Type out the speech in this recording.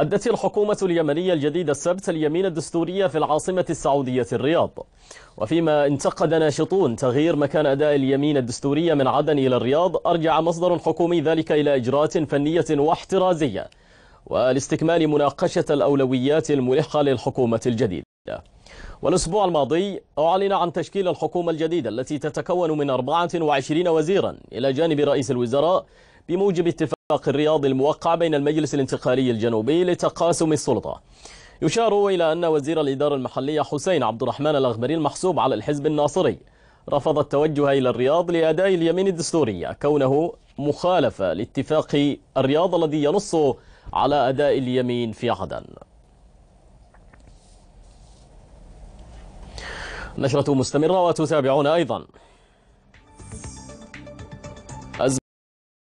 أدت الحكومة اليمنية الجديدة السبت اليمين الدستورية في العاصمة السعودية الرياض وفيما انتقد ناشطون تغيير مكان أداء اليمين الدستورية من عدن إلى الرياض أرجع مصدر حكومي ذلك إلى إجراءات فنية واحترازية ولاستكمال مناقشة الأولويات الملحة للحكومة الجديدة والأسبوع الماضي أعلن عن تشكيل الحكومة الجديدة التي تتكون من 24 وزيرا إلى جانب رئيس الوزراء بموجب اتفاق الرياض الموقع بين المجلس الانتقالي الجنوبي لتقاسم السلطة يشار إلى أن وزير الإدارة المحلية حسين عبد الرحمن الأغبري المحسوب على الحزب الناصري رفض التوجه إلى الرياض لأداء اليمين الدستورية كونه مخالفة لاتفاق الرياض الذي ينص على أداء اليمين في عدن نشرة مستمرة وتتابعون أيضا